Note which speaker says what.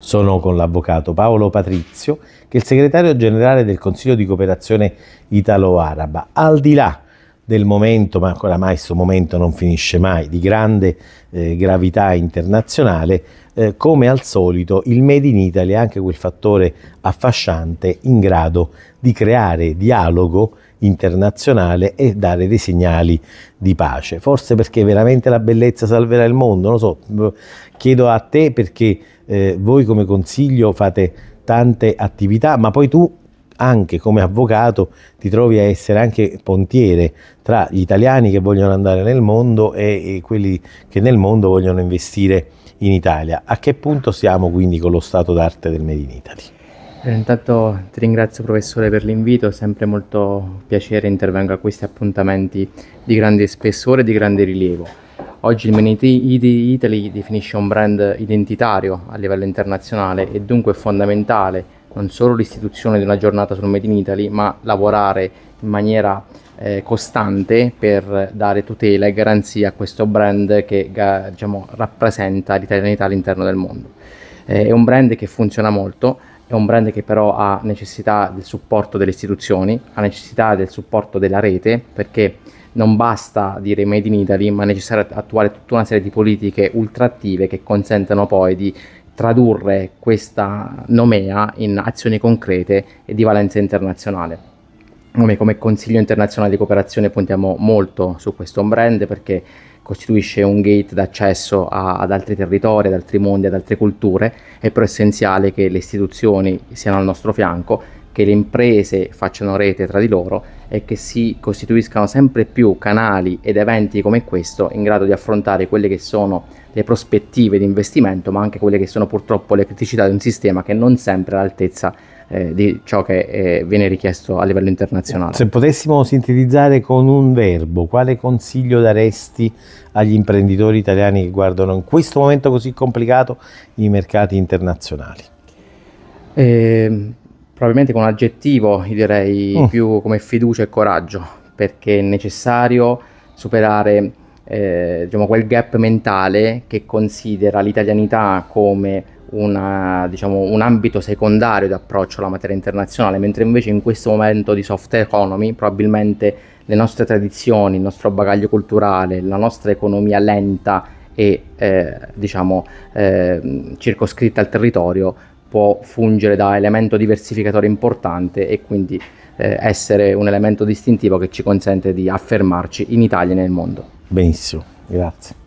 Speaker 1: Sono con l'avvocato Paolo Patrizio, che è il segretario generale del Consiglio di cooperazione italo-araba. Al di là del momento, ma ancora mai questo momento non finisce mai, di grande eh, gravità internazionale, eh, come al solito il Made in Italy è anche quel fattore affasciante in grado di creare dialogo internazionale e dare dei segnali di pace. Forse perché veramente la bellezza salverà il mondo, non lo so, chiedo a te perché eh, voi come consiglio fate tante attività, ma poi tu anche come avvocato ti trovi a essere anche pontiere tra gli italiani che vogliono andare nel mondo e, e quelli che nel mondo vogliono investire in Italia. A che punto siamo quindi con lo stato d'arte del Made in Italy?
Speaker 2: Eh, intanto ti ringrazio professore per l'invito, è sempre molto piacere intervengo a questi appuntamenti di grande spessore e di grande rilievo. Oggi il Made in Italy definisce un brand identitario a livello internazionale e dunque è fondamentale non solo l'istituzione di una giornata sul Made in Italy, ma lavorare in maniera eh, costante per dare tutela e garanzia a questo brand che diciamo, rappresenta l'italianità all'interno del mondo. Eh, è un brand che funziona molto, è un brand che però ha necessità del supporto delle istituzioni, ha necessità del supporto della rete, perché non basta dire made in Italy, ma è necessario attuare tutta una serie di politiche ultrattive che consentano poi di tradurre questa nomea in azioni concrete e di valenza internazionale. Noi come Consiglio internazionale di cooperazione puntiamo molto su questo brand perché costituisce un gate d'accesso a, ad altri territori, ad altri mondi, ad altre culture. È però essenziale che le istituzioni siano al nostro fianco che le imprese facciano rete tra di loro e che si costituiscano sempre più canali ed eventi come questo in grado di affrontare quelle che sono le prospettive di investimento, ma anche quelle che sono purtroppo le criticità di un sistema che non sempre è all'altezza eh, di ciò che eh, viene richiesto a livello
Speaker 1: internazionale. Se potessimo sintetizzare con un verbo, quale consiglio daresti agli imprenditori italiani che guardano in questo momento così complicato i mercati internazionali?
Speaker 2: Eh, probabilmente con un aggettivo, io direi mm. più come fiducia e coraggio, perché è necessario superare eh, diciamo, quel gap mentale che considera l'italianità come una, diciamo, un ambito secondario di approccio alla materia internazionale, mentre invece in questo momento di soft economy probabilmente le nostre tradizioni, il nostro bagaglio culturale, la nostra economia lenta e eh, diciamo, eh, circoscritta al territorio può fungere da elemento diversificatore importante e quindi eh, essere un elemento distintivo che ci consente di affermarci in Italia e nel mondo.
Speaker 1: Benissimo, grazie.